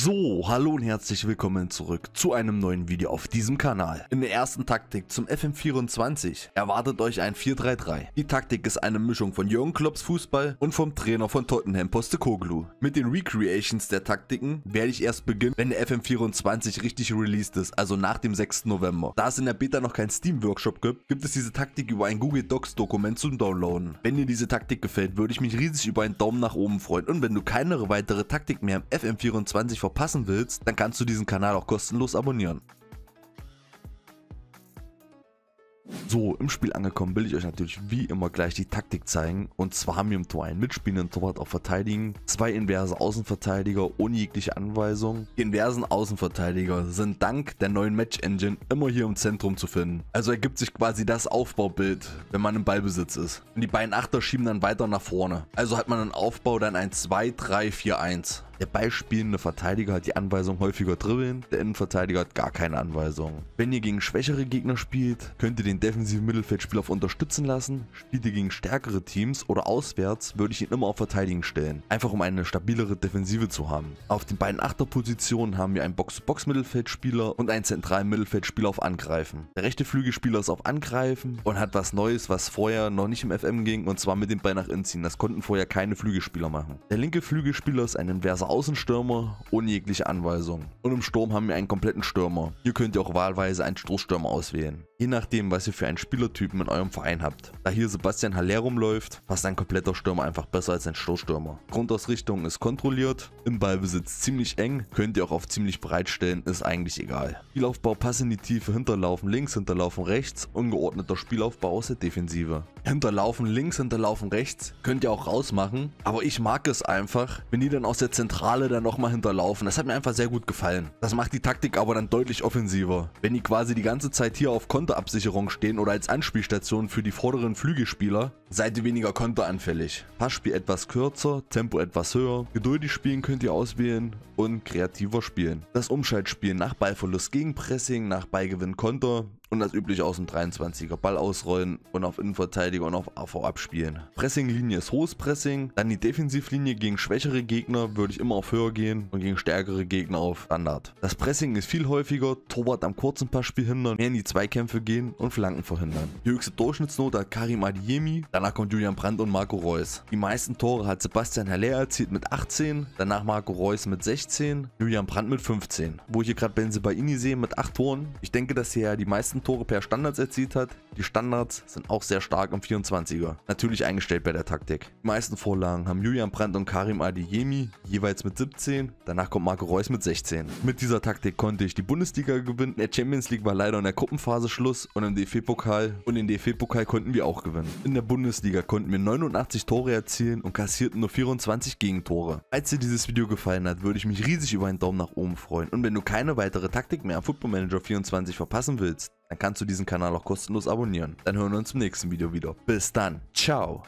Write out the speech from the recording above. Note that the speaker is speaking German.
So, hallo und herzlich willkommen zurück zu einem neuen Video auf diesem Kanal. In der ersten Taktik zum FM24 erwartet euch ein 4-3-3. Die Taktik ist eine Mischung von Jürgen Klopps Fußball und vom Trainer von Tottenham Postecoglou. Mit den Recreations der Taktiken werde ich erst beginnen, wenn der FM24 richtig released ist, also nach dem 6. November. Da es in der Beta noch keinen Steam-Workshop gibt, gibt es diese Taktik über ein Google Docs Dokument zum Downloaden. Wenn dir diese Taktik gefällt, würde ich mich riesig über einen Daumen nach oben freuen und wenn du keine weitere Taktik mehr im FM24 verfolgst, verpassen willst, dann kannst du diesen Kanal auch kostenlos abonnieren. So, im Spiel angekommen will ich euch natürlich wie immer gleich die Taktik zeigen. Und zwar haben wir im Tor einen mitspielenden Torwart auf Verteidigen, zwei inverse Außenverteidiger ohne jegliche Anweisung. Die inversen Außenverteidiger sind dank der neuen Match-Engine immer hier im Zentrum zu finden. Also ergibt sich quasi das Aufbaubild, wenn man im Ballbesitz ist. Und die beiden Achter schieben dann weiter nach vorne. Also hat man einen Aufbau dann ein 2-3-4-1. Der beispielende Verteidiger hat die Anweisung häufiger dribbeln, der Innenverteidiger hat gar keine Anweisung. Wenn ihr gegen schwächere Gegner spielt, könnt ihr den defensiven defensive Mittelfeldspieler auf unterstützen lassen. spielte gegen stärkere Teams oder auswärts würde ich ihn immer auf Verteidigen stellen, einfach um eine stabilere Defensive zu haben. Auf den beiden Achterpositionen haben wir einen Box-to-Box-Mittelfeldspieler und einen zentralen Mittelfeldspieler auf Angreifen. Der rechte Flügelspieler ist auf Angreifen und hat was Neues, was vorher noch nicht im FM ging und zwar mit dem Ball nach innen ziehen. Das konnten vorher keine Flügelspieler machen. Der linke Flügelspieler ist ein inverser Außenstürmer ohne jegliche Anweisung. Und im Sturm haben wir einen kompletten Stürmer. Hier könnt ihr auch wahlweise einen Stoßstürmer auswählen je nachdem, was ihr für einen Spielertypen in eurem Verein habt. Da hier Sebastian Haller rumläuft, passt ein kompletter Stürmer einfach besser als ein Stoßstürmer. Grundausrichtung ist kontrolliert, im Ballbesitz ziemlich eng, könnt ihr auch auf ziemlich breit stellen, ist eigentlich egal. Spielaufbau Pass in die Tiefe, Hinterlaufen links, Hinterlaufen rechts, ungeordneter Spielaufbau aus der Defensive hinterlaufen links, hinterlaufen rechts. Könnt ihr auch rausmachen. Aber ich mag es einfach, wenn die dann aus der Zentrale dann nochmal hinterlaufen. Das hat mir einfach sehr gut gefallen. Das macht die Taktik aber dann deutlich offensiver. Wenn die quasi die ganze Zeit hier auf Konterabsicherung stehen oder als Anspielstation für die vorderen Flügelspieler, seid ihr weniger konteranfällig. Passspiel etwas kürzer, Tempo etwas höher, geduldig spielen könnt ihr auswählen und kreativer spielen. Das Umschaltspiel nach Ballverlust gegen Pressing, nach Ballgewinn Konter und das übliche aus dem 23er Ball ausrollen und auf Innenverteidiger und auf AV abspielen. Pressinglinie ist hohes Pressing, dann die Defensivlinie gegen schwächere Gegner würde ich immer auf höher gehen und gegen stärkere Gegner auf Standard. Das Pressing ist viel häufiger, Torwart am kurzen Passspiel hindern, mehr in die Zweikämpfe gehen und Flanken verhindern. Die höchste Durchschnittsnote hat Karim Adiemi, danach kommt Julian Brandt und Marco Reus. Die meisten Tore hat Sebastian Haller erzielt mit 18, danach Marco Reus mit 16, Julian Brandt mit 15. Wo ich hier gerade Benze Baini sehe mit 8 Toren, ich denke, dass hier ja die meisten 15 Tore per Standards erzielt hat. Die Standards sind auch sehr stark am 24er. Natürlich eingestellt bei der Taktik. Die meisten Vorlagen haben Julian Brandt und Karim Adeyemi jeweils mit 17. Danach kommt Marco Reus mit 16. Mit dieser Taktik konnte ich die Bundesliga gewinnen. In Der Champions League war leider in der Gruppenphase Schluss und im DFB-Pokal. Und im DFB-Pokal konnten wir auch gewinnen. In der Bundesliga konnten wir 89 Tore erzielen und kassierten nur 24 Gegentore. Als dir dieses Video gefallen hat, würde ich mich riesig über einen Daumen nach oben freuen. Und wenn du keine weitere Taktik mehr am Football Manager 24 verpassen willst, dann kannst du diesen Kanal auch kostenlos abonnieren. Dann hören wir uns im nächsten Video wieder. Bis dann. Ciao.